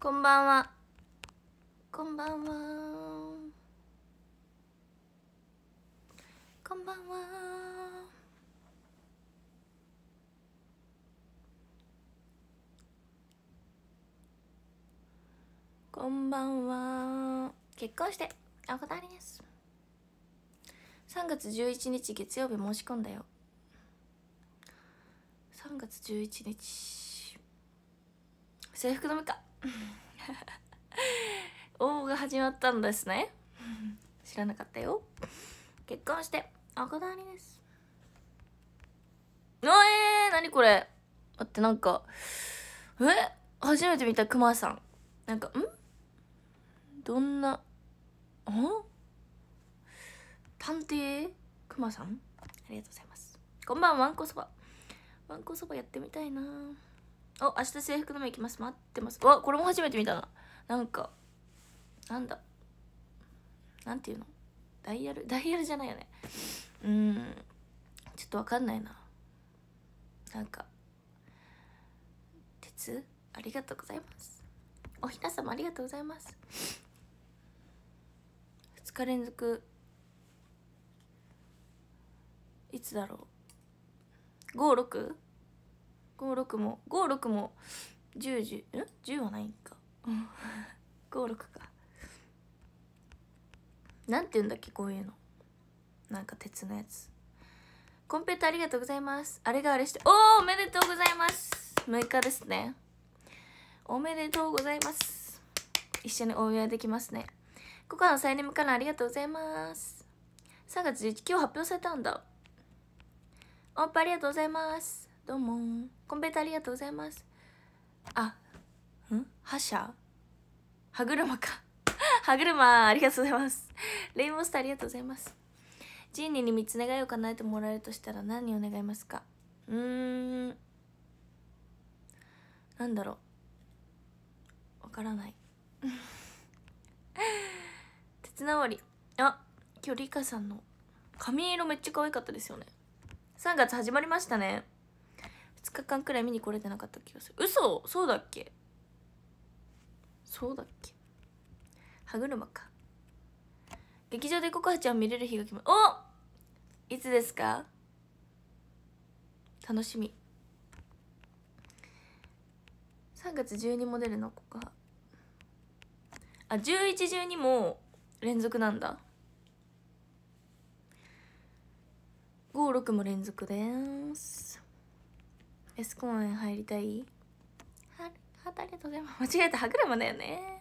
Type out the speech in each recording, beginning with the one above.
こんばんは。こんばんは。こんばんは。こんばんは。結婚して、あ、こだわりです。3月11日月曜日申し込んだよ。3月11日。制服のみか。応募 が始まったんですね知らなかったよ結婚してあこだわりですおえー、何これ待ってなんかえ初めて見たクマさんなんかんどんなあ探偵クマさんありがとうございますこんばんはわんこそばわんこそばやってみたいなお明日制服飲み行きます待ってますわこれも初めて見たななんかなんだなんていうのダイヤルダイヤルじゃないよねうんちょっとわかんないななんか鉄ありがとうございますおひなさまありがとうございます2日連続いつだろう 56? 56も56も1010ん10はないんか56 かなんて言うんだっけこういうのなんか鉄のやつコンペーターありがとうございますあれがあれしておおおめでとうございます6日ですねおめでとうございます一緒にお祝いできますねコカのサイネムかナありがとうございます3月11今日発表されたんだオンパありがとうございますどうもコンペタありがとうございますあん覇者歯車か歯車ありがとうございますレイモンスターありがとうございますジーニーに3つ願いを叶えてもらえるとしたら何を願いますかうーんなんだろうわからない鉄なわりあ今日リカさんの髪色めっちゃ可愛かったですよね3月始まりましたね2日間くらい見に来れてなかった気がする嘘そうだっけそうだっけ歯車か劇場でココハちゃん見れる日が決まるおいつですか楽しみ3月12も出るのココハあ1112も連続なんだ56も連続ですエスコーン入りたいははありがとうございます間違えた歯車だよね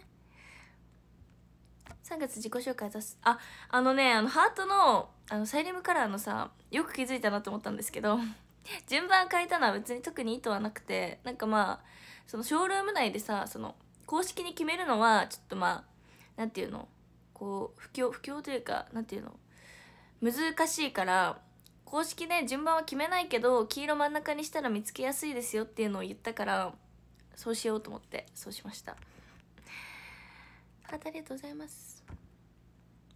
3月自己紹介出すああのねあのハートのあのサイリウムカラーのさよく気づいたなと思ったんですけど 順番変えたのは別に特に意図はなくてなんかまあそのショールーム内でさその公式に決めるのはちょっとまあ何て言うのこう不況不況というか何て言うの難しいから公式で順番は決めないけど黄色真ん中にしたら見つけやすいですよっていうのを言ったからそうしようと思ってそうしましたありがとうございます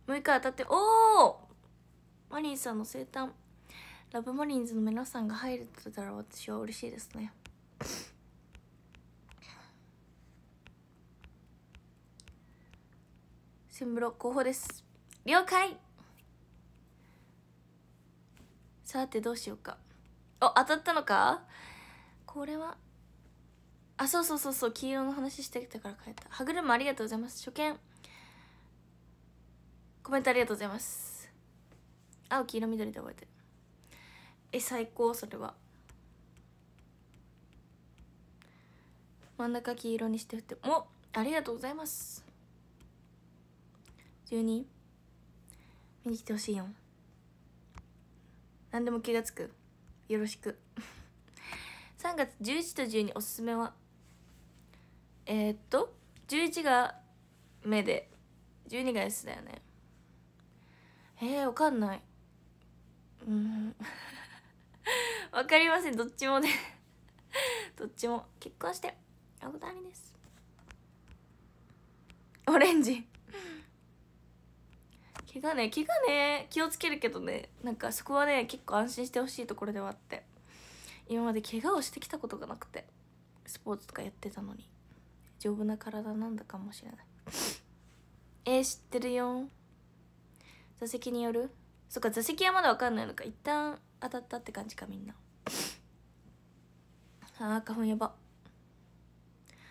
6日当たっておおマリンさんの生誕ラブマリンズの皆さんが入れてたら私は嬉しいですねセブロ候補です了解さてどうしようかお当たったのかこれはあそうそうそうそう黄色の話してきたから変えた歯車ありがとうございます初見コメントありがとうございます青黄色緑で覚えてるえ最高それは真ん中黄色にしてってもありがとうございます12見に来てほしいよ何でも気がつくよろしく3月11と12おすすめはえー、っと11が目で12が S だよねえー、わかんないうんわかりませんどっちもねどっちも結婚してお二人ですオレンジ怪我ね怪我ね気をつけるけどねなんかそこはね結構安心してほしいところではあって今まで怪我をしてきたことがなくてスポーツとかやってたのに丈夫な体なんだかもしれない えー、知ってるよ座席によるそっか座席はまだ分かんないのか一旦当たったって感じかみんな あー花粉やば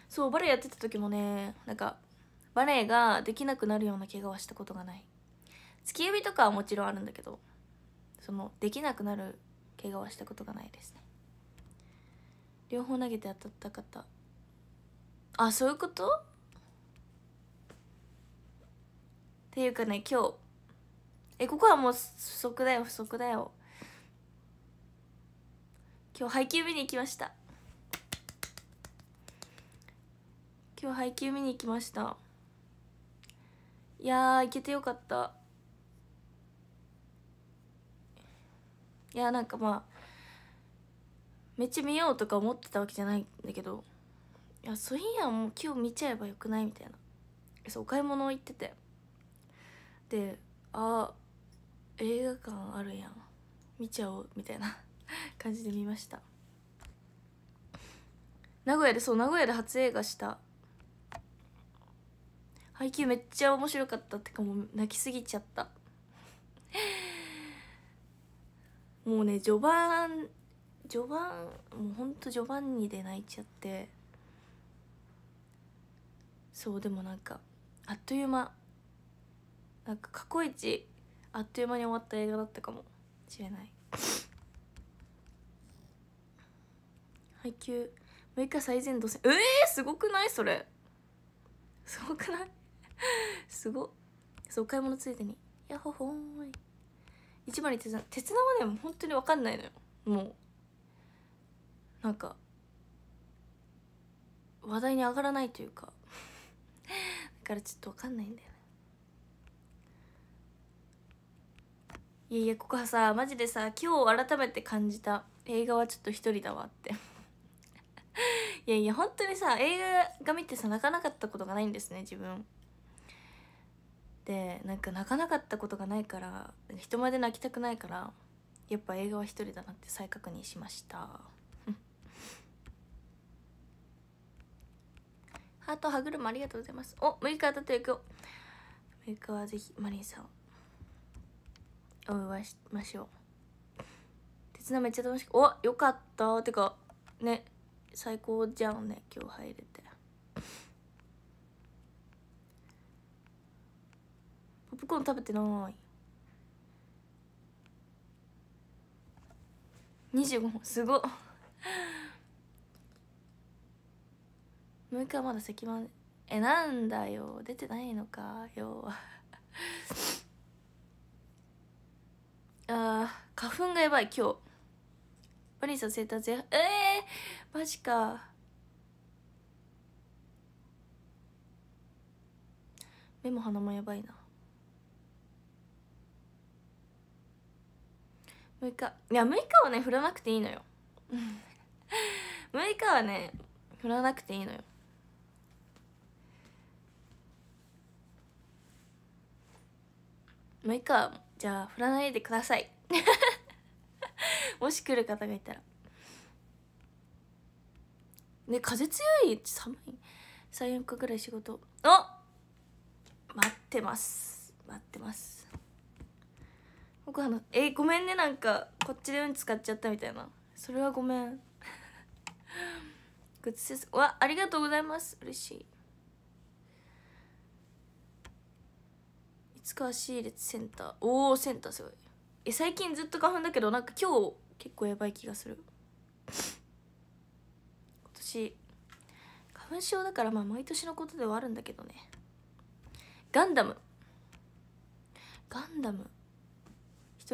そうバレエやってた時もねなんかバレエができなくなるような怪我はしたことがない突き指とかはもちろんあるんだけどそのできなくなる怪我はしたことがないですね両方投げて当たった方あそういうことっていうかね今日えここはもう不足だよ不足だよ今日配給見に行きました今日配給見に行きましたいやー行けてよかったいやなんかまあめっちゃ見ようとか思ってたわけじゃないんだけどいやそういやもう今日見ちゃえばよくないみたいなそうお買い物行っててであ映画館あるやん見ちゃおうみたいな 感じで見ました名古屋でそう名古屋で初映画した配給めっちゃ面白かったってかもう泣きすぎちゃった もうね序盤序盤もうほんと序盤にで泣いちゃってそうでもなんかあっという間なんか過去一あっという間に終わった映画だったかもしれない配給6日最前度戦えー、すごくないそれすごくない すごそう買い物ついでにやほほーい一番に手綱手綱はね本当に分かんないのよもうなんか話題に上がらないというか だからちょっと分かんないんだよねいやいやここはさマジでさ今日改めて感じた映画はちょっと一人だわって いやいや本当にさ映画が見てさ泣かなかったことがないんですね自分でなんか泣かなかったことがないから人まで泣きたくないからやっぱ映画は一人だなって再確認しましたハート歯車ありがとうございますお6日当たっていくよ6日はぜひマリンさんお会いしましょう鉄のめっちゃ楽しくおよかったてかね最高じゃんね今日入れてコーン食べてない25本すごっ6日はまだ石板えなんだよ出てないのかよ あー花粉がやばい今日バリンさん生誕前ええー、マジか目も鼻もやばいな6日いや6日はね振らなくていいのよ6 日はね振らなくていいのよ6日はじゃあ振らないでください もし来る方がいたらね風強い寒い34日ぐらい仕事あ待ってます待ってます僕あえごめんねなんかこっちでうん使っちゃった」みたいなそれはごめん グッズですわありがとうございます嬉しいいつか足入れセンターおおセンターすごいえ最近ずっと花粉だけどなんか今日結構やばい気がする 今年花粉症だからまあ毎年のことではあるんだけどねガンダムガンダム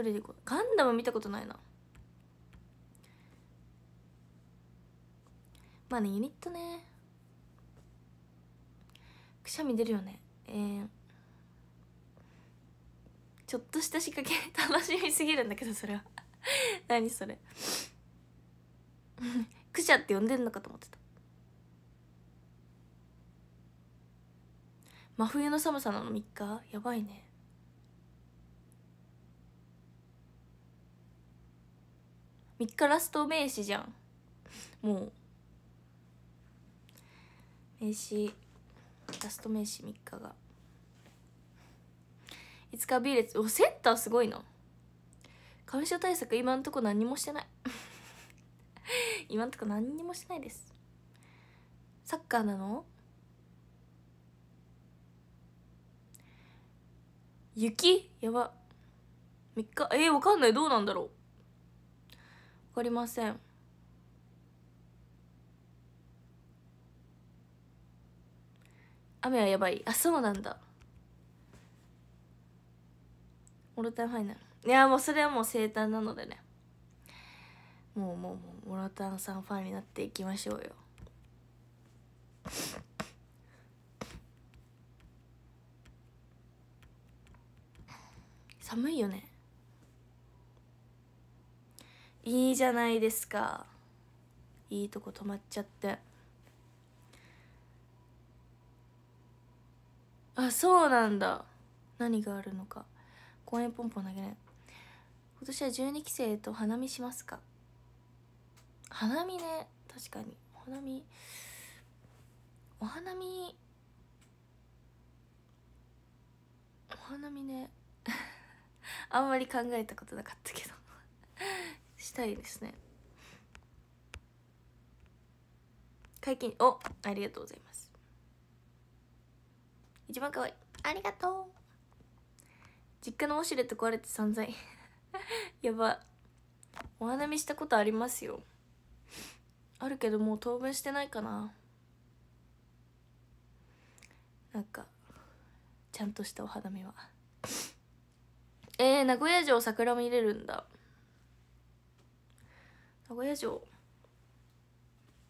人でこうガンダム見たことないなまあねユニットねくしゃみ出るよねえー、ちょっとした仕掛け楽しみすぎるんだけどそれは 何それ くしゃって呼んでんのかと思ってた真冬の寒さなの3日やばいね3日ラスト名刺じゃんもう名刺ラスト名刺3日が5日 B 列おセッターすごいな花粉症対策今んとこ何もしてない 今んとこ何にもしてないですサッカーなの雪やば3日えー、わかんないどうなんだろうかりません雨はやばいあそうなんだオルタイファイナルいやもうそれはもう生誕なのでねもうもうもうモルタンさんファンになっていきましょうよ寒いよねいいじゃないですかいいとこ止まっちゃってあそうなんだ何があるのか公園ポンポン投げない今年は12期生と花見しますか花見ね確かにお花見お花見お花見ね あんまり考えたことなかったけどしたいですね解禁おありがとうございます一番可愛いありがとう実家のオシュレット壊れて散財 やばお花見したことありますよあるけどもう当分してないかななんかちゃんとしたお花見はえー、名古屋城桜見れるんだ名古屋城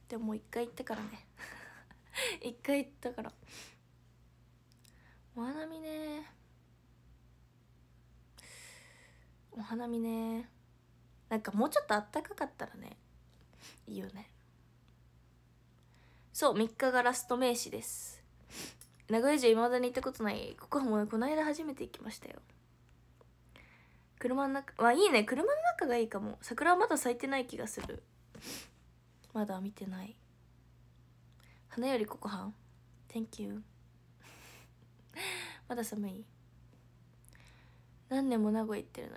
でも一回行ったからね 一回行ったからお花見ねお花見ねなんかもうちょっとあったかかったらねいいよねそう3日がラスト名詞です名古屋城いまだに行ったことないここはもうこの間初めて行きましたよ車の中あいいね車の中がいいかも桜はまだ咲いてない気がするまだ見てない花よりここハ Thank you まだ寒い何年も名古屋行ってるの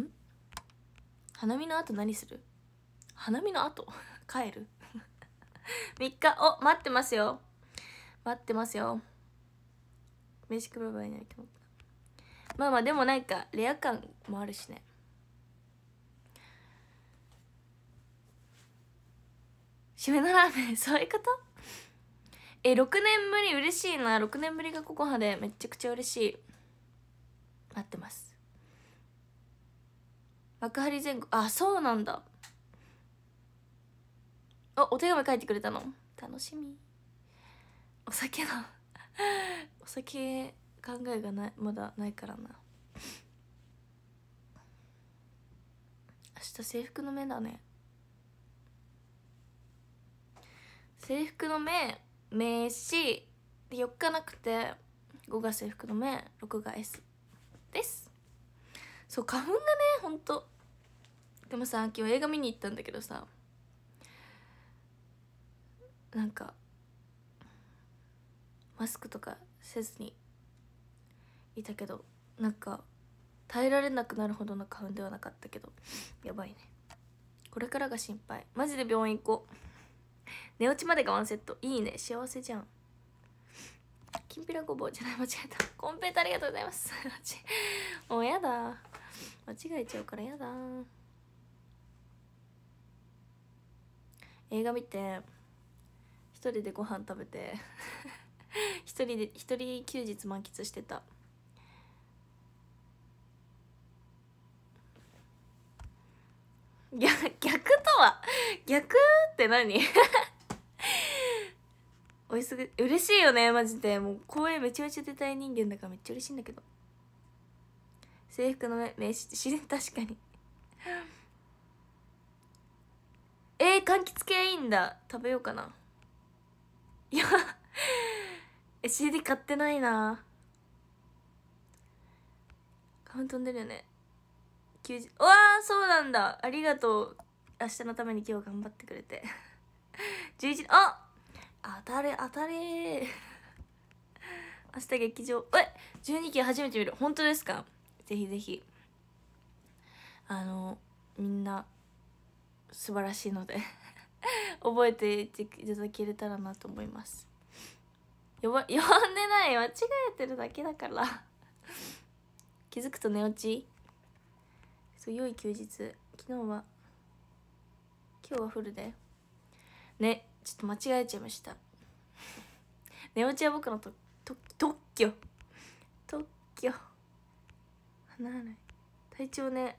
にん花見の後何する花見の後 帰る3 日お待ってますよ待ってますよ飯食べばいいと思ってまあまあでもなんかレア感もあるしね締めのラーメンそういうことえ6年ぶり嬉しいな6年ぶりがココハでめちゃくちゃ嬉しい待ってます幕張前後あそうなんだあお手紙書いてくれたの楽しみお酒の お酒考えがないまだないからな明日制服の目だね制服の目名詞で4日なくて5が制服の目6が S ですそう花粉がねほんとでもさ今日映画見に行ったんだけどさなんかマスクとかせずにいたけどなんか耐えられなくなるほどの花粉ではなかったけどやばいねこれからが心配マジで病院行こう寝落ちまでがワンセットいいね幸せじゃんきんぴらごぼうじゃない間違えたコンペイトありがとうございます もうやだ間違えちゃうからやだ映画見て一人でご飯食べて 一人で一人休日満喫してた逆逆とは逆って何 おいすぐ嬉しいよねマジでもう公園めちゃめちゃ出たい人間だからめっちゃ嬉しいんだけど制服の名刺確かにえー、柑橘系いいんだ食べようかないや CD 買ってないなカウント出るよね90うわーそうなんだありがとう明日のために今日頑張ってくれて11 あ当たれ当たれ 明日劇場え12期初めて見る本当ですかぜひぜひあのみんな素晴らしいので 覚えていただけたらなと思います呼ば呼んでない間違えてるだけだから気づくと寝落ち良い休日昨日は今日はフルでねちょっと間違えちゃいました寝落ちは僕のとと特許特許鼻洗い体調ね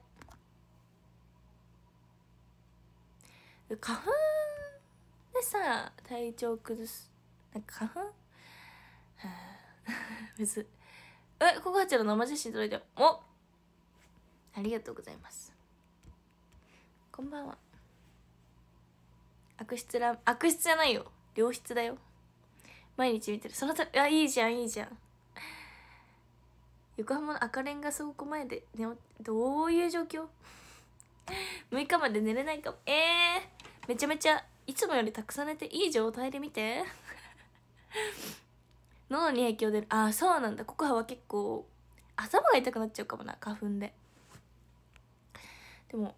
花粉でさ体調崩すなんか花粉はあ むずえココハちゃんの生写真届いたおっありがとうございますこんばんは悪質ら悪質じゃないよ良質だよ毎日見てるそのたあいいじゃんいいじゃん横浜の赤レンガ倉庫前で寝どういう状況6日まで寝れないかもえー、めちゃめちゃいつもよりたくさん寝ていい状態で見て喉 に影響出るあそうなんだココハは結構頭が痛くなっちゃうかもな花粉ででも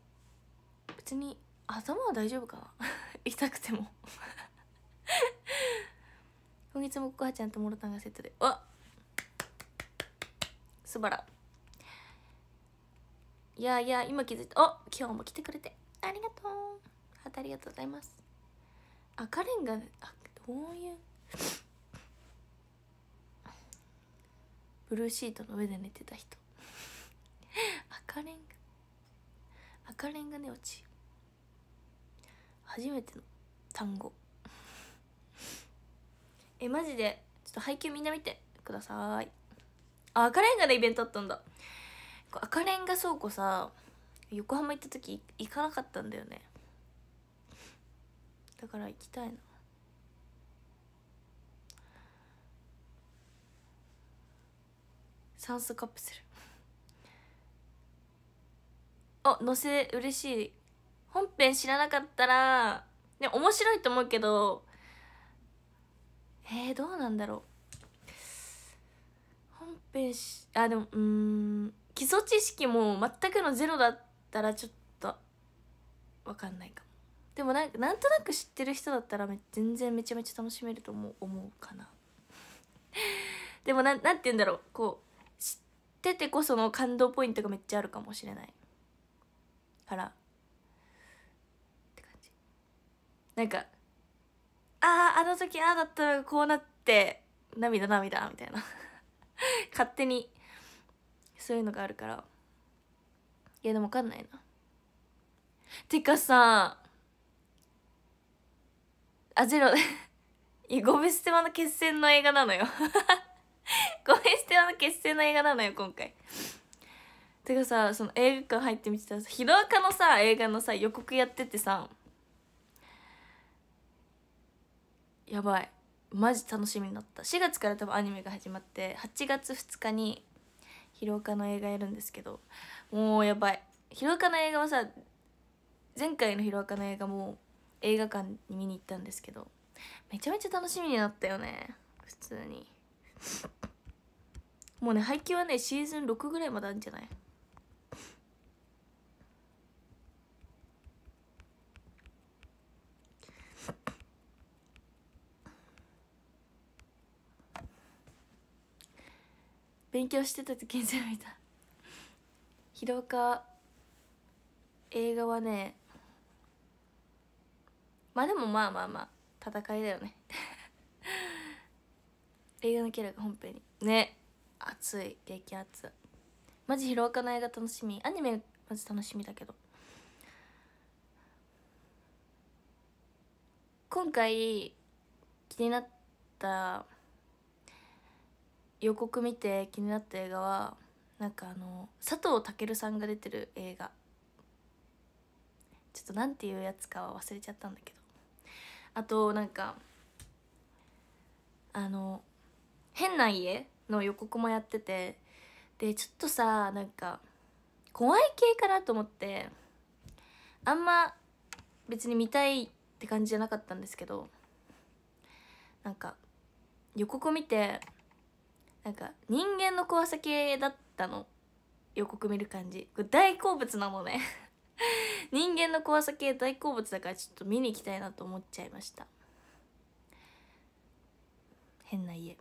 別に頭は大丈夫かな 痛くても 今月もコハちゃんとモロタンがセットでわすばらいやいや今気づいたあ今日も来てくれてありがとうハありがとうございます赤レンガあどういうブルーシートの上で寝てた人 赤レンガ赤レンガ寝落ち初めての単語えマジでちょっと配給みんな見てくださいあ赤レンガでイベントあったんだ赤レンガ倉庫さ横浜行った時行かなかったんだよねだから行きたいな酸素カプセルあ載せ嬉しい本編知らなかったらね面白いと思うけどえー、どうなんだろう本編しあでもうん基礎知識も全くのゼロだったらちょっと分かんないかもでもなんなんとなく知ってる人だったら全然めちゃめちゃ楽しめると思う思うかなでもななんて言うんだろうこう知っててこその感動ポイントがめっちゃあるかもしれないからって感じなんかあああの時ああだったらこうなって涙涙みたいな 勝手にそういうのがあるからいやでも分かんないなてかさあゼロ いやゴミ捨て場の決戦の映画なのよ ゴミ捨て場の決戦の映画なのよ今回てかさその映画館入ってみてたらさヒロアカのさ映画のさ予告やっててさやばいマジ楽しみになった4月から多分アニメが始まって8月2日にヒロアカの映画やるんですけどもうやばいヒロアカの映画はさ前回のヒロアカの映画も映画館に見に行ったんですけどめちゃめちゃ楽しみになったよね普通にもうね配給はねシーズン6ぐらいまであるんじゃない勉強してた時に全部見た映画はねまあでもまあまあまあ戦いだよね 映画のキャラが本編にね熱い激熱マジ広岡の映画楽しみアニメマジ楽しみだけど今回気になった予告見て気になった映画はなんかあの佐藤健さんが出てる映画ちょっとなんていうやつかは忘れちゃったんだけどあとなんかあの「変な家」の予告もやっててでちょっとさなんか怖い系かなと思ってあんま別に見たいって感じじゃなかったんですけどなんか予告見てなんか人間の怖さ系だったの予告見る感じこれ大好物なのね 人間の怖さ系大好物だからちょっと見に行きたいなと思っちゃいました変な家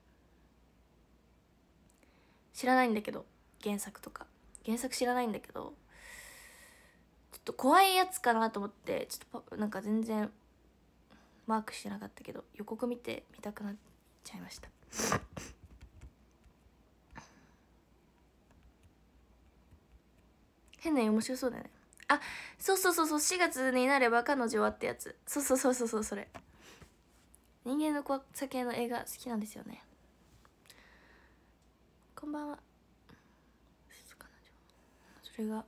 知らないんだけど原作とか原作知らないんだけどちょっと怖いやつかなと思ってちょっとなんか全然マークしてなかったけど予告見て見たくなっちゃいました変な絵面白そうだねあそうそうそうそう4月になれば彼女はってやつそうそうそうそうそうそれ人間の小酒の映画好きなんですよねこんばんはそれが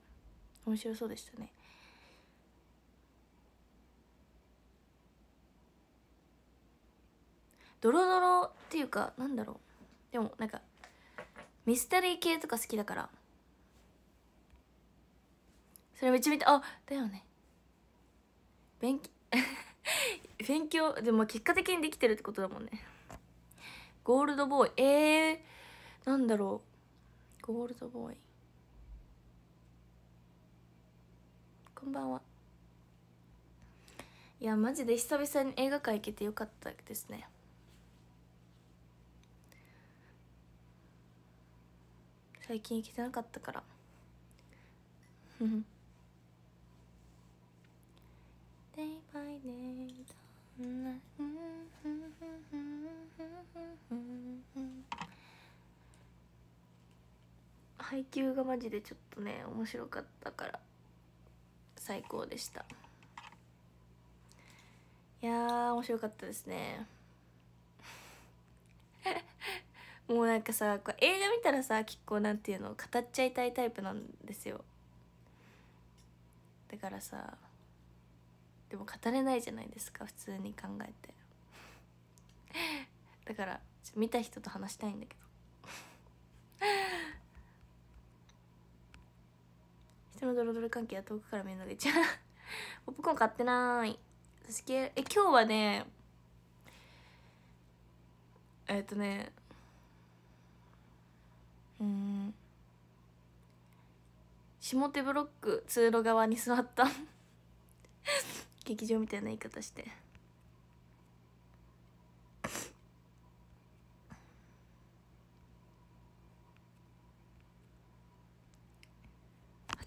面白そうでしたねドロドロっていうかなんだろうでもなんかミステリー系とか好きだからそれめっちゃ見あだよね勉強 勉強でも結果的にできてるってことだもんねゴールドボーイえー、なんだろうゴールドボーイこんばんはいやマジで久々に映画館行けてよかったですね最近行けてなかったから day by day どんな配給がマジでちょっとね面白かったから最高でしたいや面白かったですね もうなんかさこ映画見たらさ結構なんていうの語っちゃいたいタイプなんですよだからさでも語れないじゃないですか普通に考えて だから見た人と話したいんだけど 人のドロドロ関係は遠くから見るのが一番 ポップコーン買ってない私え今日はねえっ、とねうん下手ブロック通路側に座った劇場みたいな言い方して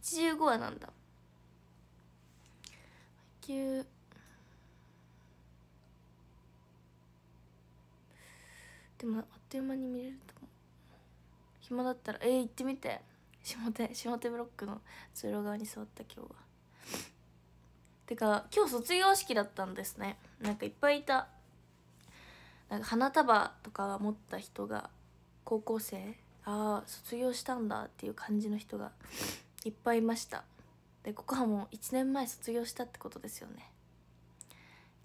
85話なんだ9でもあっという間に見れると思う暇だったらえー、行ってみて下手下手ブロックの通路側に座った今日は。てか今日卒業式だったんですねなんかいっぱいいたなんか花束とか持った人が高校生ああ卒業したんだっていう感じの人がいっぱいいましたでここはもう1年前卒業したってことですよね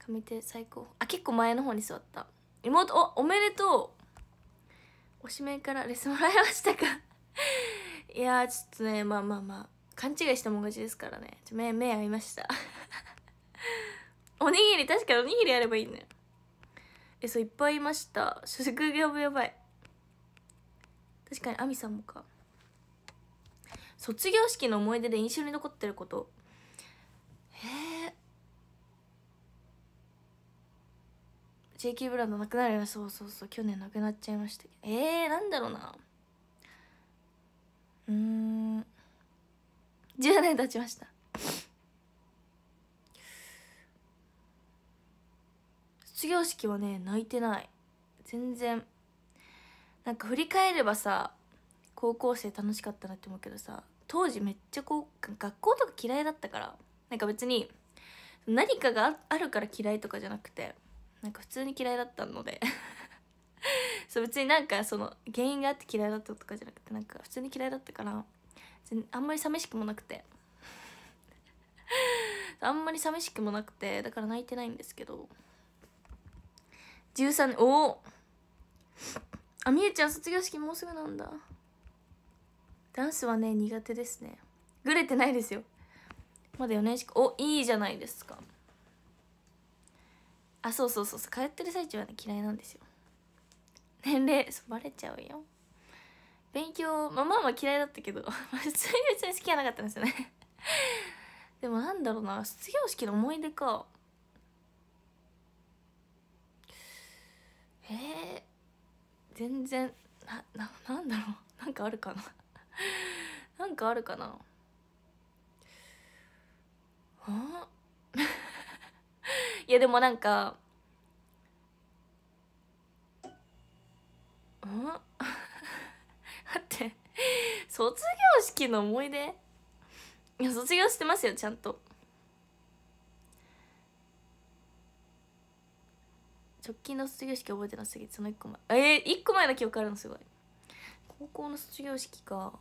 上手最高あ結構前の方に座った妹おおめでとうおしめからレスもらいましたか いやちょっとねまあまあまあ勘違いしたもん勝ちですからね目目合いましたおにぎり確かにおにぎりやればいいねえそういっぱいいました職業もやばい確かにあみさんもか卒業式の思い出で印象に残ってることええー、JK ブランドなくなるそうそうそう去年なくなっちゃいましたえー、なんだろうなうん10年経ちました卒業式はね泣いてない全然なんか振り返ればさ高校生楽しかったなって思うけどさ当時めっちゃこう学校とか嫌いだったからなんか別に何かがあるから嫌いとかじゃなくてなんか普通に嫌いだったので そう別になんかその原因があって嫌いだったとかじゃなくてなんか普通に嫌いだったからあんまり寂しくもなくて あんまり寂しくもなくてだから泣いてないんですけど13おおあみゆちゃん卒業式もうすぐなんだダンスはね苦手ですねグレてないですよまだ4年しかおいいじゃないですかあそうそうそうそう通ってる最中はね嫌いなんですよ年齢そばれちゃうよ勉強、まあ、まあまあ嫌いだったけど 普通に別に好きじゃなかったんですよね でもなんだろうな卒業式の思い出かえー、全然なななんだろう なんかあるかな なんかあるかなあ いやでもなんかうんだって卒業式の思い出いや卒業してますよちゃんと直近の卒業式覚えてなすぎてその1個前えー、1個前の記憶あるのすごい高校の卒業式か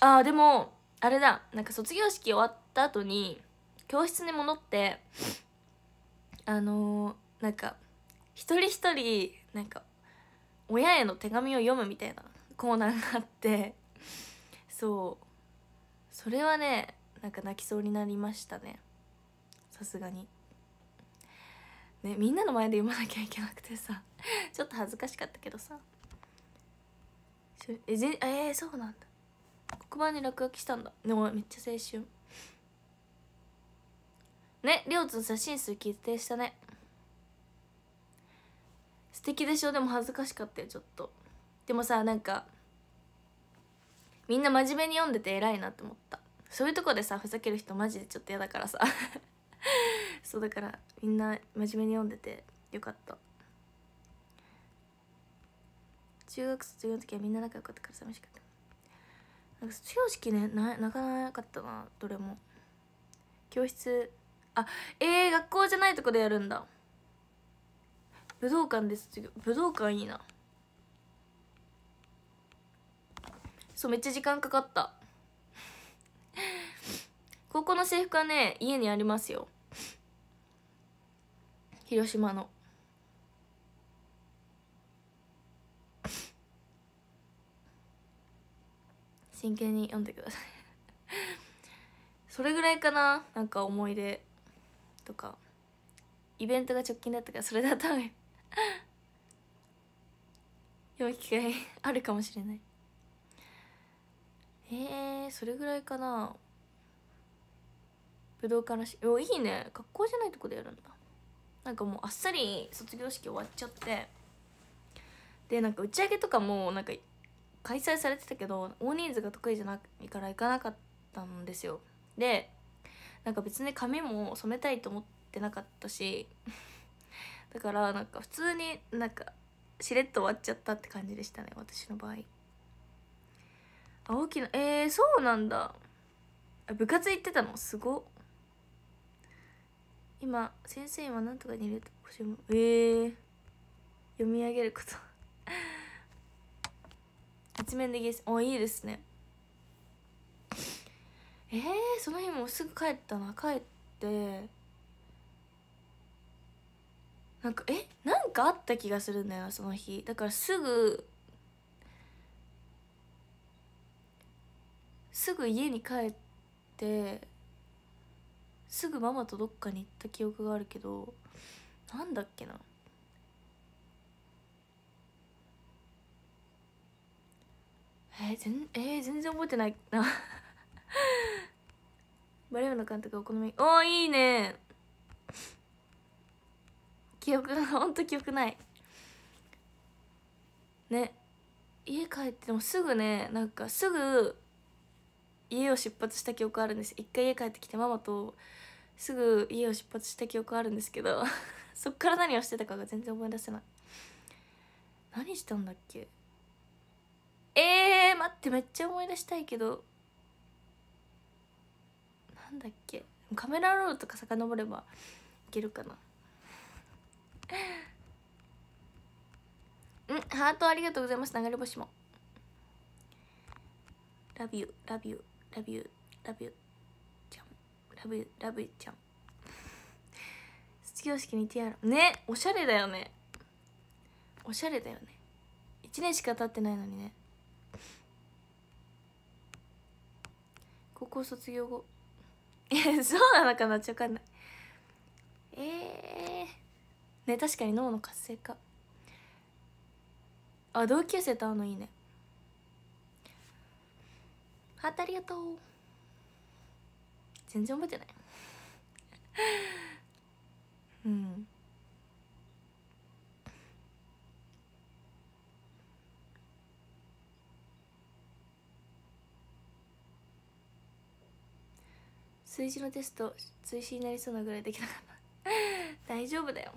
あーでもあれだなんか卒業式終わった後に教室に戻ってあのー、なんか一人一人なんか親への手紙を読むみたいなコーナーがあってそうそれはねなんか泣きそうになりましたねさすがにねみんなの前で読まなきゃいけなくてさ ちょっと恥ずかしかったけどさえぜえー、そうなんだ黒板に落書きしたんだでもめっちゃ青春ねりょうつ写真数決定したね素敵でしょでも恥ずかしかったよちょっとでもさなんかみんな真面目に読んでて偉いなって思ったそういうとこでさふざける人マジでちょっと嫌だからさ そうだからみんな真面目に読んでてよかった中学卒業の時はみんな仲良かったから寂しかったなんか卒業式ねな泣かなかったなどれも教室あえー、学校じゃないとこでやるんだ武道館で卒業武道館いいなそうめっちゃ時間かかったここの制服はね家にありますよ広島の真剣に読んでくださいそれぐらいかななんか思い出とかイベントが直近だったからそれだったのよ読む機会あるかもしれないえー、それぐらいかな武道館らしいおいいね学校じゃないとこでやるんだなんかもうあっさり卒業式終わっちゃってでなんか打ち上げとかもなんか開催されてたけど大人数が得意じゃないから行かなかったんですよでなんか別に髪も染めたいと思ってなかったし だからなんか普通になんかしれっと終わっちゃったって感じでしたね私の場合あ大きなえー、そうなんだ部活行ってたのすご今先生今何とかに入れてほしいもえー、読み上げること 一面でゲスおいいですねえー、その日もすぐ帰ったな帰ってなんかえなんかあった気がするんだよなその日だからすぐすぐ家に帰ってすぐママとどっかに行った記憶があるけどなんだっけなえー、全えー、全然覚えてないなバレーの監督お好みおいいね記憶が ほんと記憶ないね家帰ってもすぐねなんかすぐ家を出発した記憶あるんです一回家帰ってきてママとすぐ家を出発した記憶あるんですけど そっから何をしてたかが全然思い出せない何したんだっけえー、待ってめっちゃ思い出したいけどなんだっけカメラロールとか遡ればいけるかな うんハートありがとうございます流れ星もラビューラビューラビューラビューラブラブちゃん卒業式にティアラねおしゃれだよねおしゃれだよね1年しか経ってないのにね高校卒業後 えそうなのかなちょっとわかんないえー、ね確かに脳の活性化あ同級生と会うのいいねハートありがとう全然覚えてないうん数字のテスト追試になりそうなぐらいできなかった 大丈夫だよ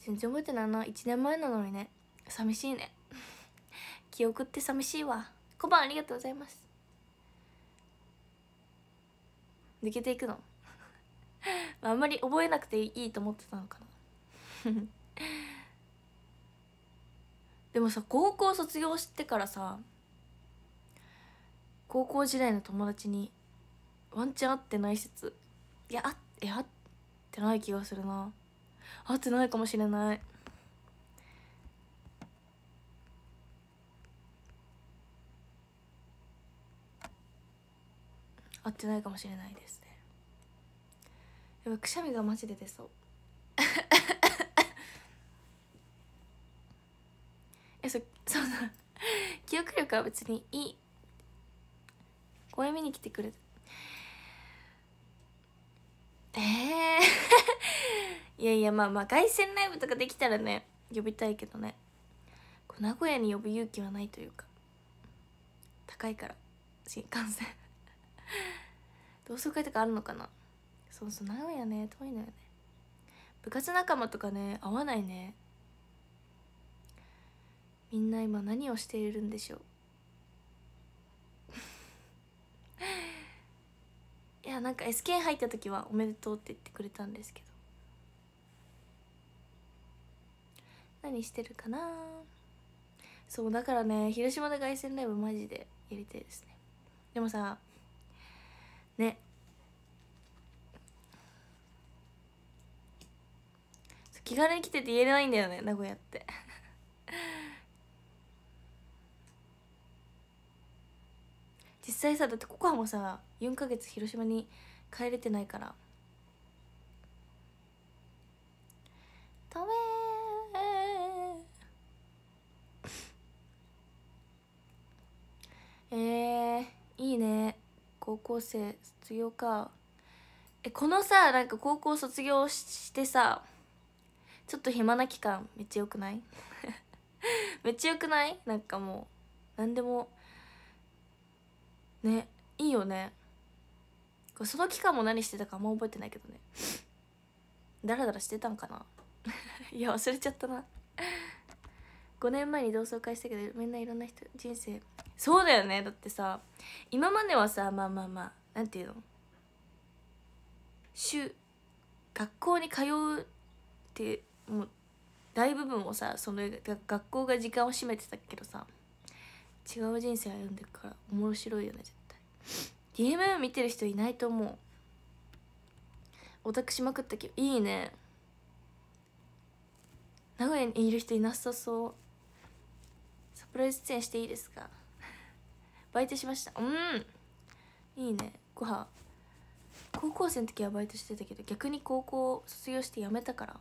全然覚えてないな1年前なのにね寂しいね記憶って寂しいわ小判ありがとうございます抜けていくの あんまり覚えなくていいと思ってたのかな でもさ高校卒業してからさ高校時代の友達にワンチャン会ってない説いやあいや会ってない気がするな会ってないかもしれない合ってないかもしれないですねやっぱくしゃみがマジで出そう えそそうだ記憶力は別にいい公演見に来てくれええーいやいやまあまあ凱旋ライブとかできたらね呼びたいけどね名古屋に呼ぶ勇気はないというか高いから新幹線同窓会とかあるのかなそうそうないよね遠いのよね部活仲間とかね合わないねみんな今何をしているんでしょう いやなんか SK 入った時は「おめでとう」って言ってくれたんですけど何してるかなそうだからね広島で凱旋ライブマジでやりたいですねでもさね気軽に来てって言えないんだよね名古屋って 実際さだってココアもさ4ヶ月広島に帰れてないから「ダメー」えー、いいね高校生卒業かえこのさなんか高校卒業してさちょっと暇な期間めっちゃよくない めっちゃよくないなんかもう何でもねいいよねその期間も何してたかあんま覚えてないけどねダラダラしてたんかな いや忘れちゃったな5年前に同窓会したけどみんないろんな人人生そうだよねだってさ今まではさまあまあまあなんていうの週学校に通うってもう大部分をさその学校が時間を占めてたけどさ違う人生歩んでるから面白いよね絶対 DMM 見てる人いないと思うオタクしまくったけどいいね名古屋にいる人いなさそうサプライズ出演していいですかバイトしましたうんいいねご飯高校生の時はバイトしてたけど逆に高校卒業して辞めたから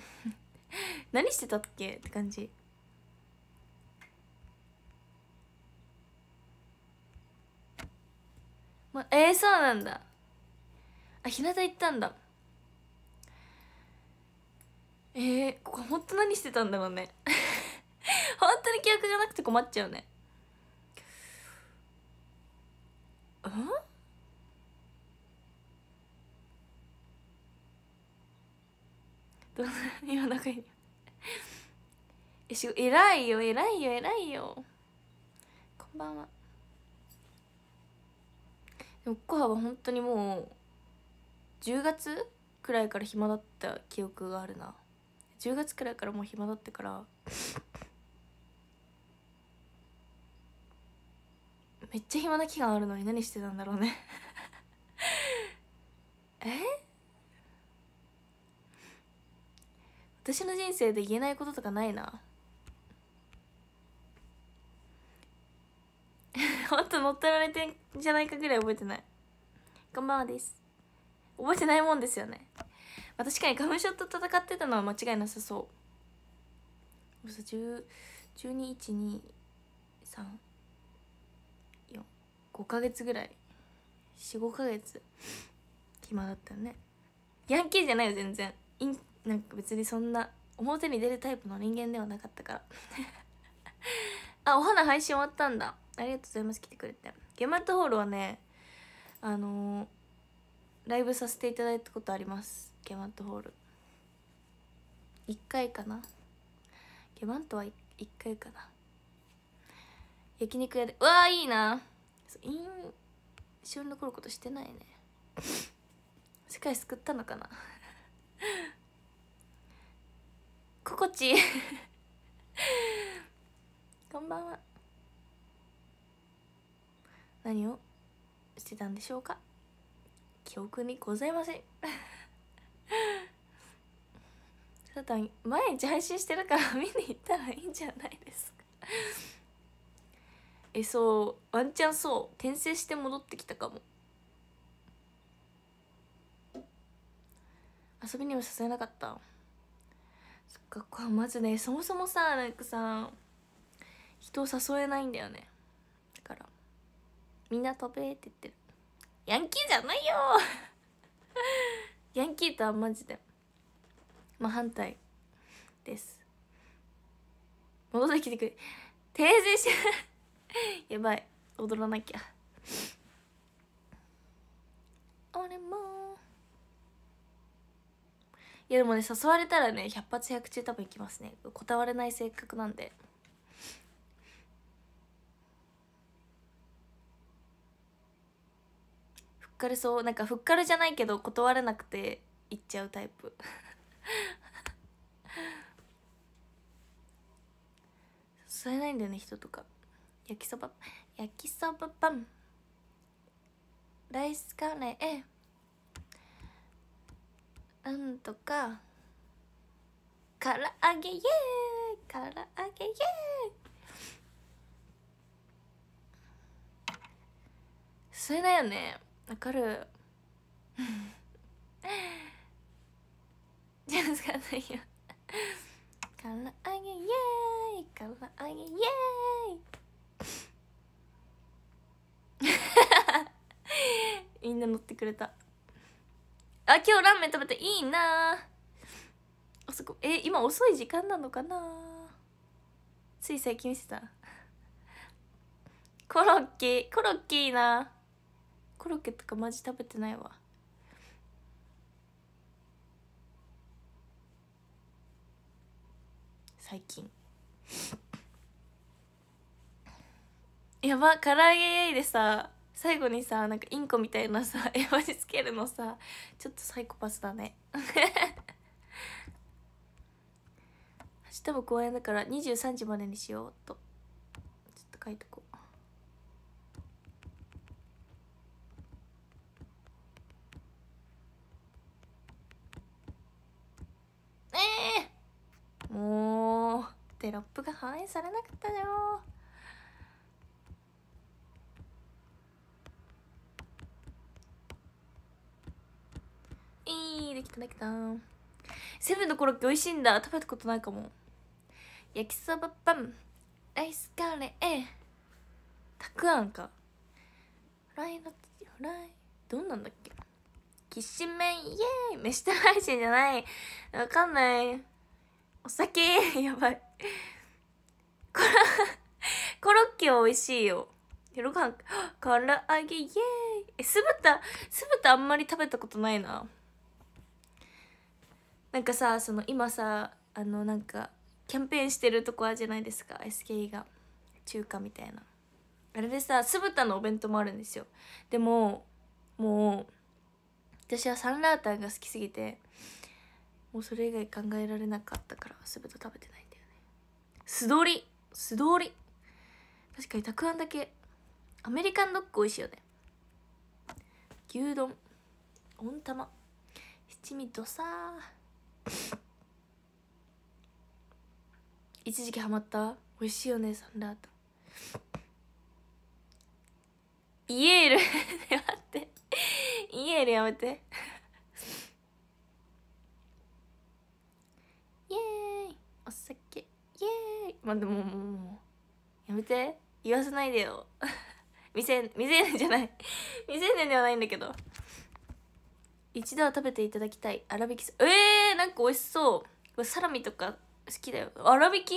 何してたっけって感じま、えー、そうなんだあ日向行ったんだえー、ここ本当何してたんだろうね 本当に記憶がなくて困っちゃうねどんなにお中にえし偉いよ偉いよ偉いよこんばんはでもコハは本当にもう10月くらいから暇だった記憶があるな10月くらいからもう暇だったからめっちゃ暇な期間あるのに何してたんだろうね え私の人生で言えないこととかないなほん と乗っ取られてんじゃないかぐらい覚えてないこんばんはです覚えてないもんですよね、まあ、確かに花粉症と戦ってたのは間違いなさそう1 2 1 2 3 5ヶ月ぐらい45ヶ月暇だったよねヤンキーじゃないよ全然インなんか別にそんな表に出るタイプの人間ではなかったから あお花配信終わったんだありがとうございます来てくれてゲマットホールはねあのー、ライブさせていただいたことありますゲマットホール1回かなゲマントは1回かな焼肉屋でうわーいいな印象に残ることしてないね世界救ったのかな 心地こんばんは何をしてたんでしょうか記憶にございませんただ 毎日配信してるから見に行ったらいいんじゃないですかえそうワンチャンそう転生して戻ってきたかも遊びにも誘えなかったそっかこれまずねそもそもさなんかさ人を誘えないんだよねだからみんな飛べって言ってるヤンキーじゃないよヤンキーとはマジで真反対です戻ってきてくれ訂正し やばい踊らなきゃ俺もいやでもね誘われたらね百発百中多分いきますね断れない性格なんでふっかるそうなんかふっかるじゃないけど断れなくて行っちゃうタイプ 誘えないんだよね人とか。焼きそば焼きそばパンライスカレーなんとか唐揚げイエーイ唐揚げイエーイそれだよねわかるジャンスがないよ唐揚げイエーイ唐揚げイエーイってくれたあ今日ラーメン食べていいなあそこえ今遅い時間なのかなつい最近見せたコロッケコロッケいいなコロッケとかマジ食べてないわ最近やば唐揚げでさ最後にさなんかインコみたいなさ 絵文字つけるのさちょっとサイコパスだね明日も公演だから23時までにしようとちょっと書いとこうええー、もうテロップが反映されなかったよいできたできたセブンのコロッケ美味しいんだ食べたことないかも焼きそばパンライスカレーたくあんかフライのフライどんなんだっけキシしメンイエーイ飯と配信じゃないわかんないお酒 やばいコロコロッケは美味しいよ夜ご飯唐 揚げイエーイえ酢豚酢豚あんまり食べたことないななんかさその今さあのなんかキャンペーンしてるとこあるじゃないですか SKE が中華みたいなあれでさ酢豚のお弁当もあるんですよでももう私はサンラータンが好きすぎてもうそれ以外考えられなかったから酢豚食べてないんだよね素通り素通り確かにたくあんだけアメリカンドッグ美味しいよね牛丼温玉七味どさー一時期ハマった美味しいよねサンラートイエール待ってイエールやめてイエーイお酒イエーイまあでももうもうやめて言わせないでよ未成年じゃない未成年ではないんだけど一度は食べていただきたい粗びきえー、なんか美味しそうサラミとか好きだよ粗びき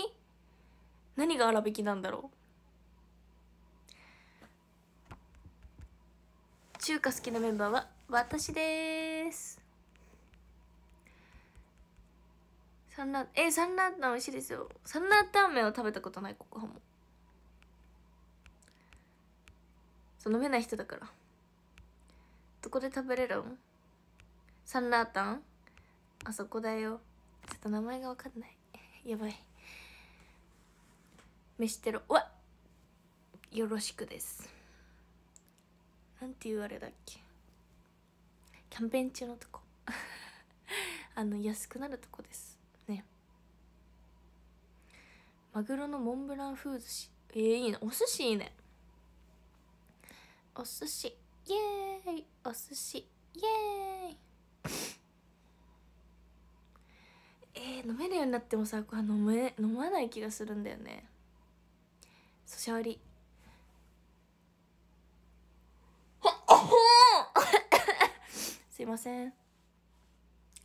何が粗びきなんだろう中華好きなメンバーは私ですサンラーえサンラータン美味しいですよサンラータン麺を食べたことないここはもそう飲めない人だからどこで食べれるんサンラータンあそこだよちょっと名前が分かんない やばい飯テロわよろしくですなんて言うあれだっけキャンペーン中のとこ あの安くなるとこですねマグロのモンブラン風寿司えー、いいねお寿司いいねお寿司イエーイお寿司イエーイえー、飲めるようになってもさこれ飲め飲まない気がするんだよねそしゃわりすいません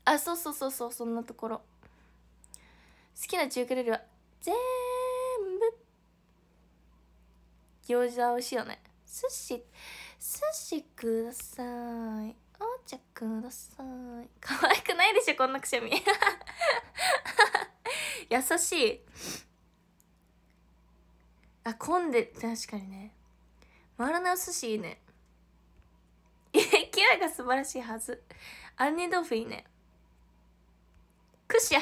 あそうそうそうそうそんなところ好きな中華料理は全部餃子美味しいよね寿司寿司くださいちゃください 可愛くないでしょこんなくしゃみ 優しいあ混んで確かにね回らないお寿司いいね勢 いが素晴らしいはず杏仁豆腐いいねくしゃ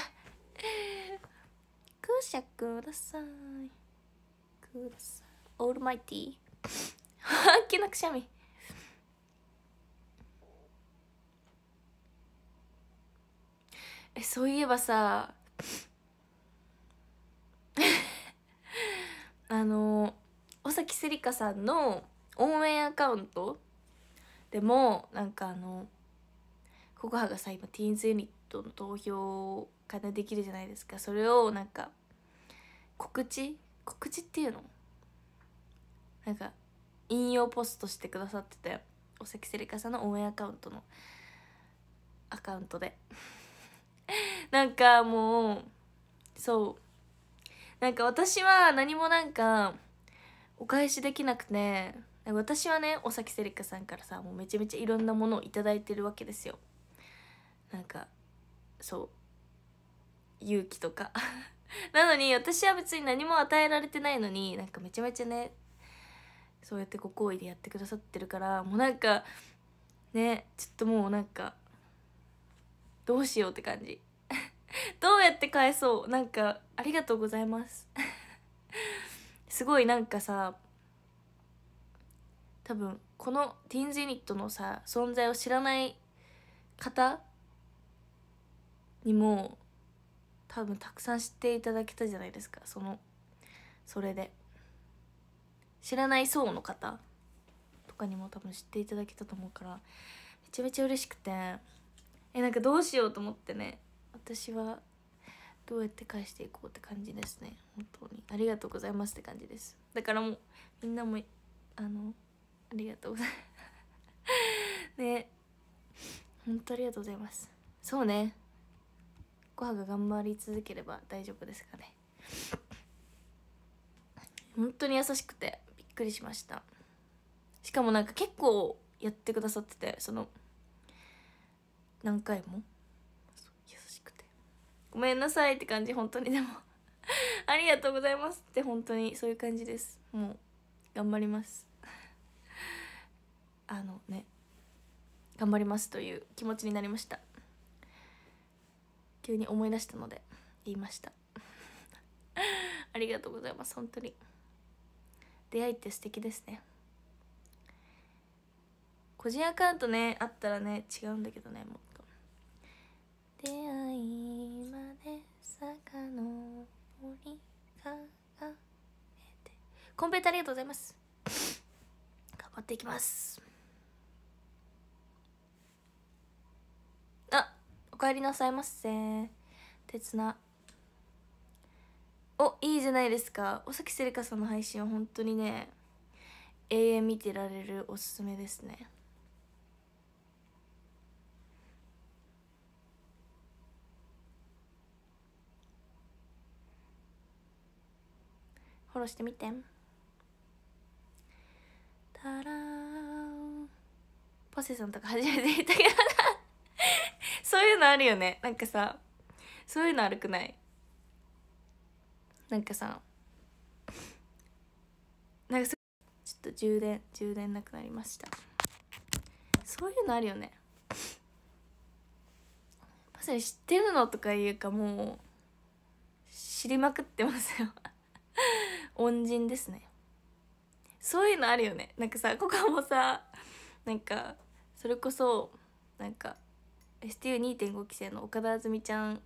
くしゃくださいくださいオールマイティー本気のくしゃみえそういえばさ あの尾崎せりかさんの応援アカウントでもなんかあのココハがさ今ティーンズユニットの投票が、ね、できるじゃないですかそれをなんか告知告知っていうのなんか引用ポストしてくださってて尾崎せりかさんの応援アカウントのアカウントで なんかもうそうなんか私は何もなんかお返しできなくて私はね尾崎セリカさんからさもうめちゃめちゃいろんなものを頂いてるわけですよなんかそう勇気とか なのに私は別に何も与えられてないのになんかめちゃめちゃねそうやってご好意でやってくださってるからもうなんかねちょっともうなんかどうしようって感じ どうやって返そうなんかありがとうございます すごいなんかさ多分このティーンズユニットのさ存在を知らない方にも多分たくさん知っていただけたじゃないですかそのそれで知らない層の方とかにも多分知っていただけたと思うからめちゃめちゃ嬉しくてえなんかどうしようと思ってね私はどうやって返していこうって感じですね本当にありがとうございますって感じですだからもうみんなもあのありがとうございます ね本当ありがとうございますそうねごはが頑張り続ければ大丈夫ですかね本当に優しくてびっくりしましたしかもなんか結構やってくださっててその何回も優しくてごめんなさいって感じ本当にでも ありがとうございますって本当にそういう感じですもう頑張ります あのね頑張りますという気持ちになりました急に思い出したので言いました ありがとうございます本当に出会いって素敵ですね個人アカウントねあったらね違うんだけどねもう出会いまで遡りかがてコンペイありがとうございます頑張っていきますあおかえりなさいませ鉄なおいいじゃないですか尾崎せりかさんの配信は本当にね永遠見てられるおすすめですねォローしてみてたらポセさんとか初めて見たけどそういうのあるよねなんかさそういうの悪くないなんかさなんかちょっと充電充電なくなりましたそういうのあるよねまさに知ってるのとかいうかもう知りまくってますよ 恩人ですねそういうのあるよねなんかさここもさなんかそれこそなんか STU2.5 期生の岡田あずみちゃん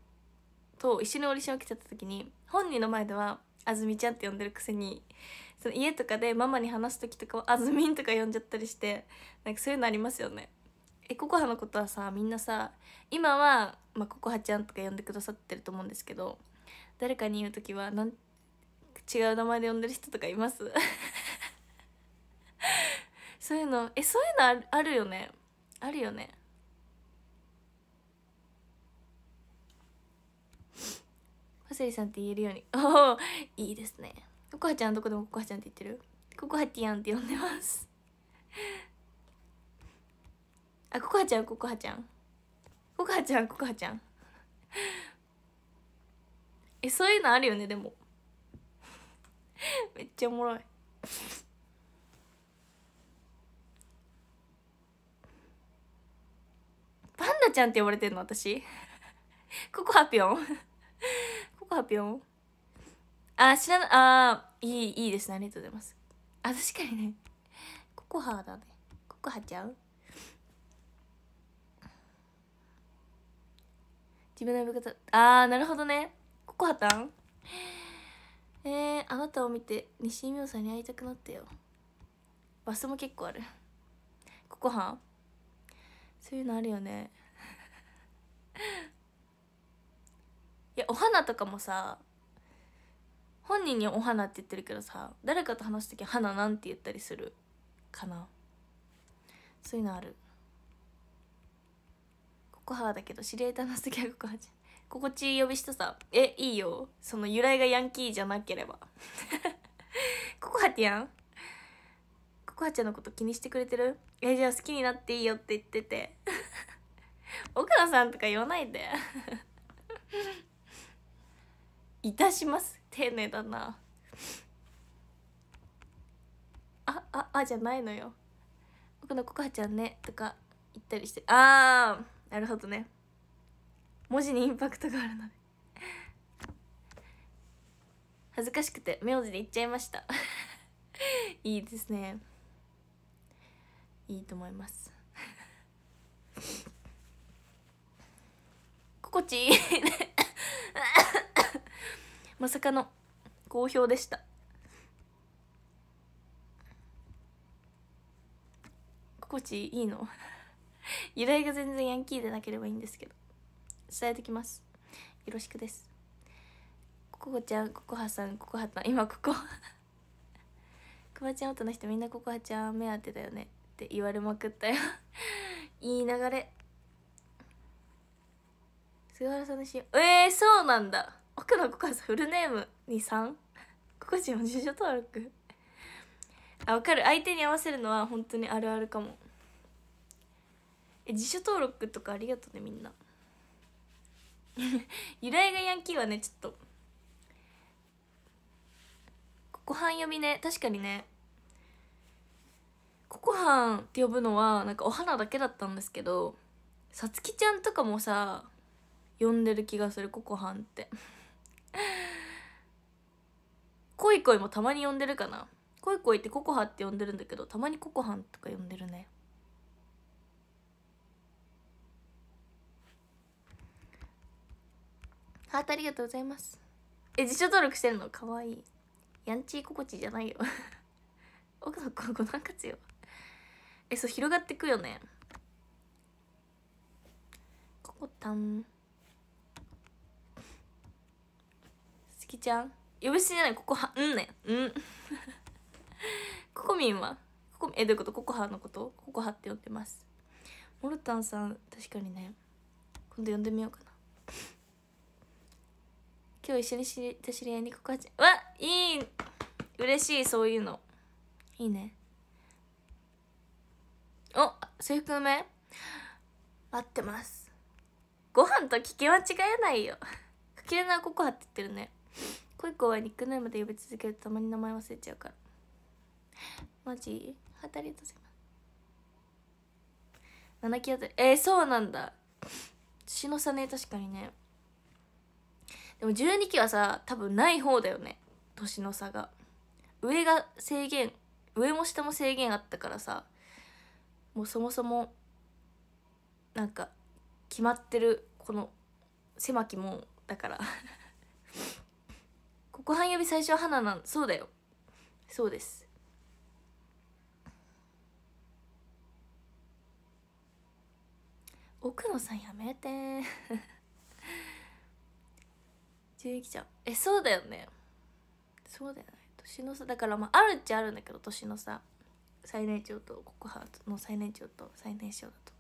と一緒にオーディション起きちゃった時に本人の前では「あずみちゃん」って呼んでるくせにその家とかでママに話す時とかは「あずみん」とか呼んじゃったりしてなんかそういうのありますよね。えココハのことはさみんなさ今は、まあ、ココハちゃんとか呼んでくださってると思うんですけど誰かに言う時は何て違う名前で呼んでる人とかいます そういうのえそういうのあるよねあるよねパセリさんって言えるように おおいいですねココハちゃんどこでもココハちゃんって言ってるココハティアンって呼んでますあココハちゃんココハちゃんココハちゃんココハちゃん えそういうのあるよねでも めっちゃおもろいパンダちゃんって呼ばれてんの私 ココハピョン ココハピョンあ知らなあいいいいですねありがとうございますあ確かにねココハだねココハちゃん自分の呼び方ああなるほどねココハたんえー、あなたを見て西井美さんに会いたくなったよバスも結構あるここはんそういうのあるよね いやお花とかもさ本人にお花って言ってるけどさ誰かと話す時花なんて言ったりするかなそういうのあるココハだけど知り合いと話す時はココハじゃん心地いい呼びしさ「えいいよその由来がヤンキーじゃなければ」ココハティアンココハちゃんのこと気にしてくれてるえじゃあ好きになっていいよって言ってて奥野 さんとか言わないで いたします丁寧だなあああじゃないのよ奥野ココハちゃんねとか言ったりしてああなるほどね文字にインパクトがあるので恥ずかしくて名字で言っちゃいましたいいですねいいと思いますココチまさかの好評でしたココチいいの 由来が全然ヤンキーでなければいいんですけど伝えてきますよろしくですここちゃんここはさんここはた今ここ くまちゃん音の人みんなここはちゃん目当てだよねって言われまくったよ いい流れ菅原さんの CM えー、そうなんだ奥のここはさんフルネームに3ここちゃんも受賞登録あ分かる相手に合わせるのは本当にあるあるかもえ辞書登録とかありがとうねみんな 由来がヤンキーはねちょっとご飯読みね確かにねココハンって呼ぶのはなんかお花だけだったんですけどさつきちゃんとかもさ呼んでる気がするココハンってこいこいもたまに呼んでるかなこいこいってココハって呼んでるんだけどたまにココハンとか呼んでるねハートありがとうございますえ辞書登録してるのかわいいやんちい心地じゃないよ 奥の子五段活用えそう広がってくよねここたん好きちゃん呼び捨てじゃないここはうんねうんここみんはここえどういうことここはのことここはって呼んでますモルタンさん確かにね今度呼んでみようかな今日一緒に知た知り合いに告白わいい嬉しいそういうのいいねお制服梅待ってますご飯と聞き間違えないよかきれなココハって言ってるね恋子はニックネームで呼び続けるとたまに名前忘れちゃうからマジ当たりとせます7期あたりえー、そうなんだ年の差ね確かにねでも12期はさ多分ない方だよね年の差が上が制限上も下も制限あったからさもうそもそもなんか決まってるこの狭き門だから ここ半び最初は花なんそうだよそうです奥野さんやめて急にちゃえそうだよねそうだよね年の差だからまああるっちゃあるんだけど年の差最年長と告白の最年長と最年少だと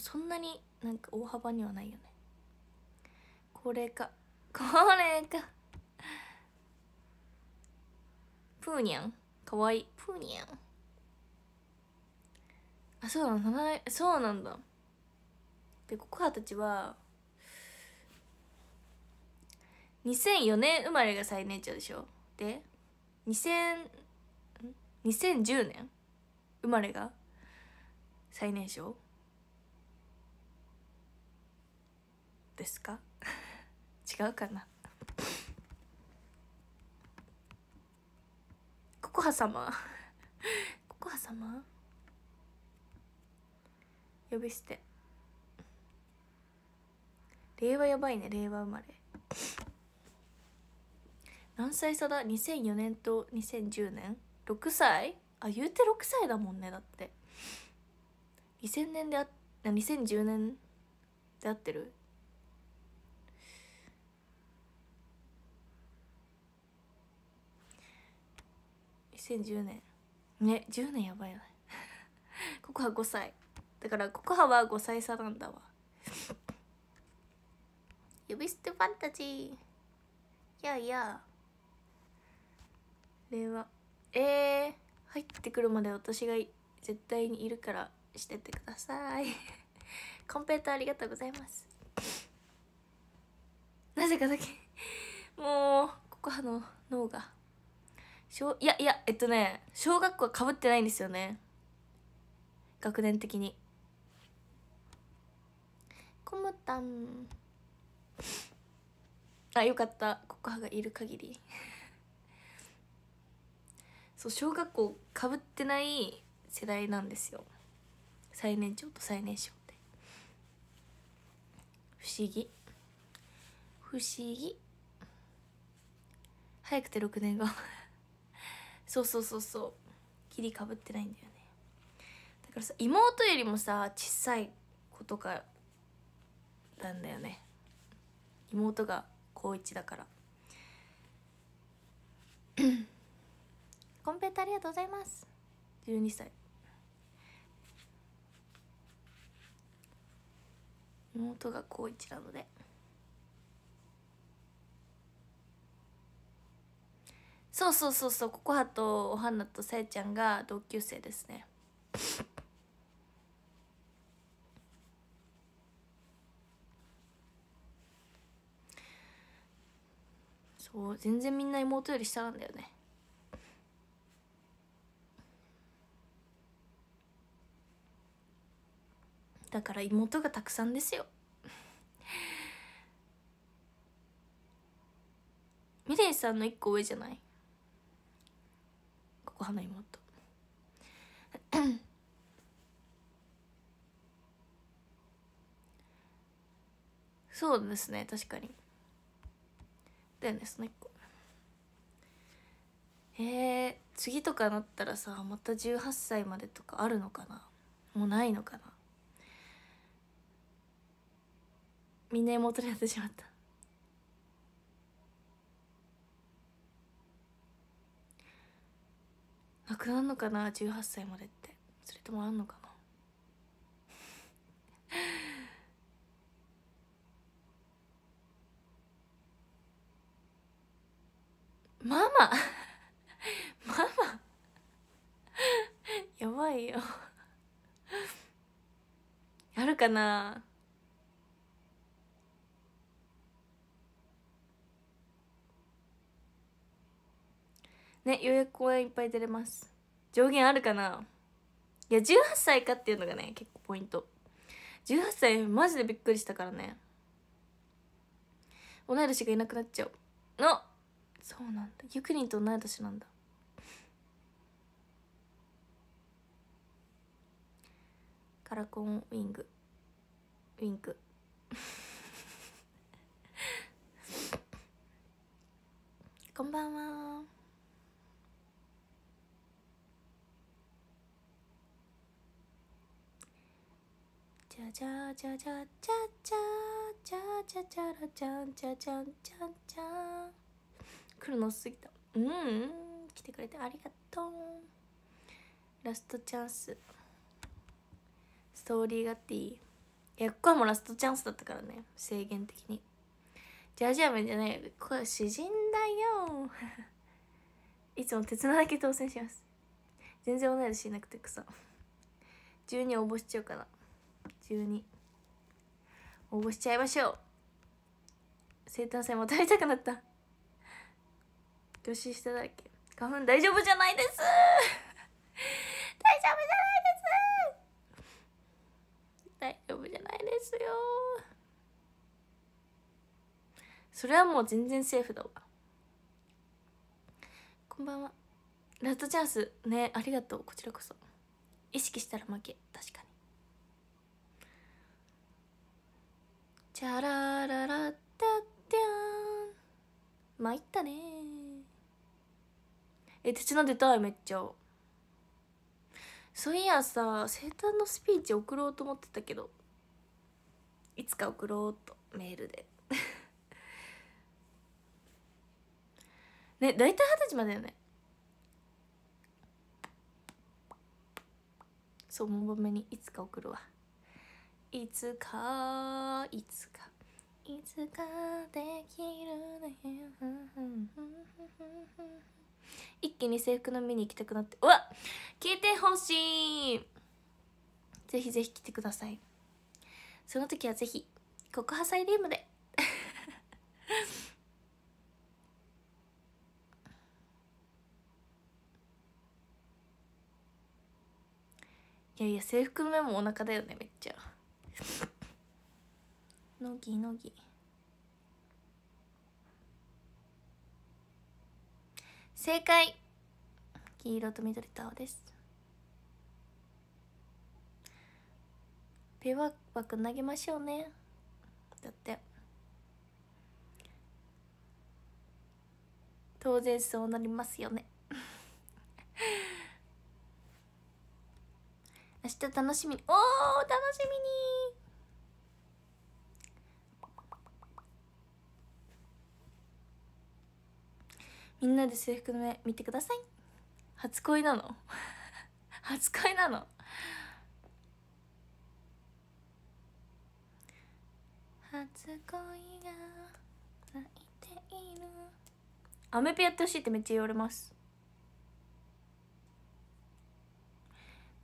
そんなになんか大幅にはないよね高齢化高齢化プーニャンかわいいプーニャンあそうなんだそうなんだでココたちは2004年生まれが最年長でしょで2000 2010年生まれが最年少ですか 違うかなココハ様ココハ様呼び捨て令和やばいね令和生まれ何歳差だ2004年と2010年6歳あ言うて6歳だもんねだって2000年であ2010年で合ってる2010年ね10年やばいよねココハ5歳だからココハは5歳差なんだわ 呼び捨てファンタジーやあやあ電話えー、入ってくるまで私が絶対にいるからしててください コンペイトありがとうございますなぜかだけもうここはの脳が小いやいやえっとね小学校はかぶってないんですよね学年的にこもたんあよかったココハがいる限りそう小学校かぶってない世代なんですよ最年長と最年少って不思議不思議早くて6年後 そうそうそうそうきりかぶってないんだよねだからさ妹よりもさ小さい子とかなんだよね妹が高1だからコンペイトありがとうございます12歳妹が高なのでそうそうそうそうココハとおはなとさえちゃんが同級生ですねそう全然みんな妹より下なんだよねだから妹がたくさんですよミレイさんの一個上じゃないここ花妹そうですね確かにだよねその一個えー、次とかなったらさまた18歳までとかあるのかなもうないのかなみんな妹になってしまったなくなるのかな18歳までってそれともあんのかなママママやばいよやるかなね予約公演いっぱい出れます上限あるかないや18歳かっていうのがね結構ポイント18歳マジでびっくりしたからね同い年がいなくなっちゃうのそうなんだゆくりんと同い年なんだカラコンウィングウィンク こんばんはチャチャチャチャチャチャチャチャチャラチャンチャチャンチャンチャン来るのすぎたうん来てくれてありがとうラストチャンスストーリーがあっていいいやここはもうラストチャンスだったからね制限的にジャージめメじゃないこれ詩人だよいつも手綱だけ当選します全然同い年いなくて草12応募しちゃうかな中に応募しちゃいましょう生誕祭も食べたくなった年下だっけ花粉大丈夫じゃないです大丈夫じゃないです大丈夫じゃないですよそれはもう全然セーフだわこんばんはラストチャンスねありがとうこちらこそ意識したら負け確かにチャラララッタッタン参ったねえ手伝ってたいめっちゃそういやさ生誕のスピーチ送ろうと思ってたけどいつか送ろうとメールで ね大体二十歳までよねそうもうめにいつか送るわいつかいつかいつかできるね一気に制服の見に行きたくなってうわ聞いてほしいぜひぜひ来てくださいその時はぜひ告破サイリウムで いやいや制服の目もお腹だよねめっちゃ。乃木乃木正解黄色と緑と青ですペワワク投げましょうねだって当然そうなりますよね明日楽しみおお楽しみにみんなで制服の目見てください初恋なの 初恋なの初恋が泣いているアメピやってほしいってめっちゃ言われます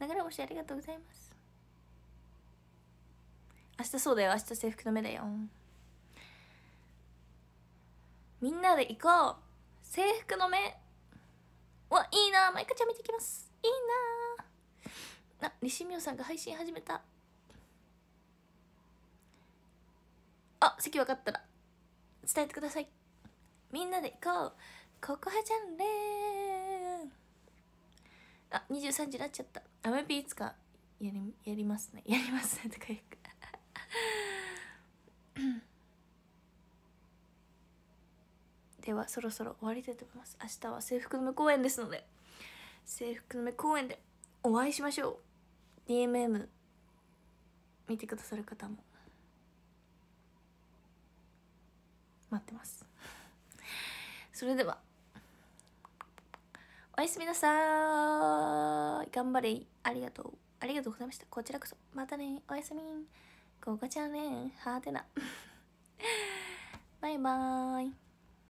ながら押しありがとうございます明日そうだよ明日制服の目だよみんなで行こう制服の目わいいなマイカちゃん見てきますいいなあ西明さんが配信始めたあ席分かったら伝えてくださいみんなで行こうココハちゃんれーんあ23時になっちゃったアメピいつかやりやりますね やりますねとか言う ではそろそろ終わりたいと思います明日は制服の公演ですので制服の公演でお会いしましょう DMM 見てくださる方も待ってます それではおやすみなさーい頑張れありがとうありがとうございましたこちらこそまたねおやすみここちゃんねはーてな バイバーイ